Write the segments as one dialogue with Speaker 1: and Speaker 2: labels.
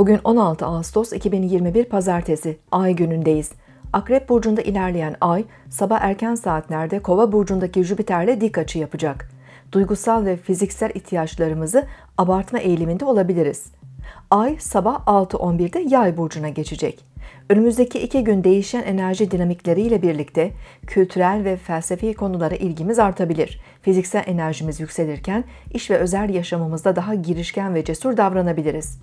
Speaker 1: Bugün 16 Ağustos 2021 Pazartesi, ay günündeyiz. Akrep Burcu'nda ilerleyen ay, sabah erken saatlerde Kova Burcu'ndaki Jüpiter'le dik açı yapacak. Duygusal ve fiziksel ihtiyaçlarımızı abartma eğiliminde olabiliriz. Ay sabah 6.11'de Yay burcuna geçecek. Önümüzdeki iki gün değişen enerji dinamikleriyle birlikte kültürel ve felsefi konulara ilgimiz artabilir. Fiziksel enerjimiz yükselirken iş ve özel yaşamımızda daha girişken ve cesur davranabiliriz.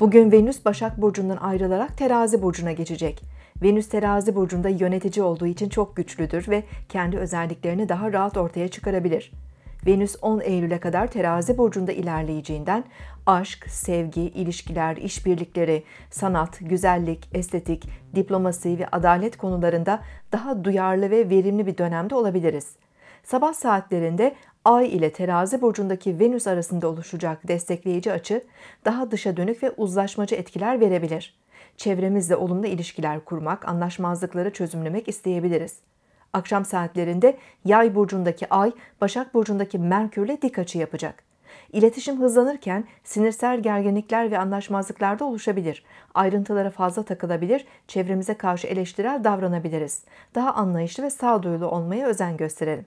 Speaker 1: Bugün Venüs Başak Burcu'ndan ayrılarak Terazi Burcu'na geçecek. Venüs Terazi Burcu'nda yönetici olduğu için çok güçlüdür ve kendi özelliklerini daha rahat ortaya çıkarabilir. Venüs 10 Eylül'e kadar Terazi burcunda ilerleyeceğinden aşk, sevgi, ilişkiler, işbirlikleri, sanat, güzellik, estetik, diplomasi ve adalet konularında daha duyarlı ve verimli bir dönemde olabiliriz. Sabah saatlerinde Ay ile terazi burcundaki Venüs arasında oluşacak destekleyici açı daha dışa dönük ve uzlaşmacı etkiler verebilir. Çevremizle olumlu ilişkiler kurmak, anlaşmazlıkları çözümlemek isteyebiliriz. Akşam saatlerinde Yay burcundaki Ay, Başak burcundaki Merkürle dik açı yapacak. İletişim hızlanırken sinirsel gerginlikler ve anlaşmazlıklarda oluşabilir. Ayrıntılara fazla takılabilir, çevremize karşı eleştirel davranabiliriz. Daha anlayışlı ve sağduyulu olmaya özen gösterelim.